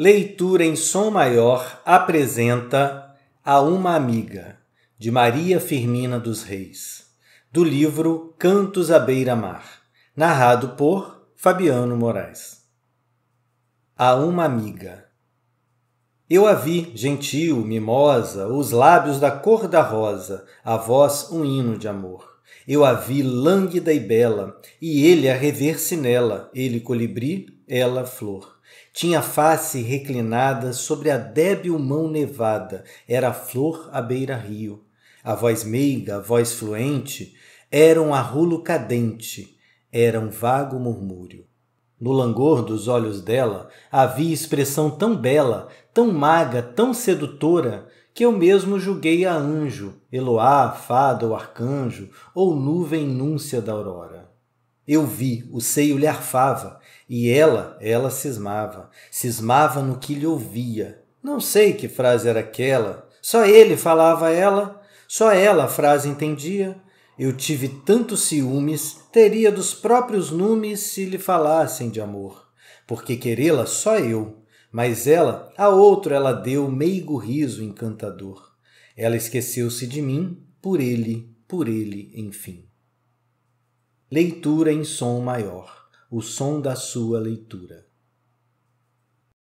Leitura em Som Maior apresenta A Uma Amiga, de Maria Firmina dos Reis, do livro Cantos à Beira-Mar, narrado por Fabiano Moraes. A Uma Amiga Eu a vi, gentil, mimosa, os lábios da cor da rosa, a voz um hino de amor. Eu a vi lânguida e bela, e ele a rever-se nela, ele colibri, ela flor. Tinha a face reclinada sobre a débil mão nevada, era flor à beira-rio. A voz meiga, a voz fluente, era um arrulo cadente, era um vago murmúrio. No langor dos olhos dela havia expressão tão bela, tão maga, tão sedutora, que eu mesmo julguei a anjo, Eloá, fada ou arcanjo, ou nuvem núncia da aurora. Eu vi, o seio lhe arfava, e ela, ela cismava, cismava no que lhe ouvia. Não sei que frase era aquela, só ele falava a ela, só ela a frase entendia. Eu tive tantos ciúmes, teria dos próprios numes se lhe falassem de amor, porque querê-la só eu, mas ela, a outro ela deu meigo riso encantador. Ela esqueceu-se de mim, por ele, por ele, enfim. Leitura em som maior, o som da sua leitura.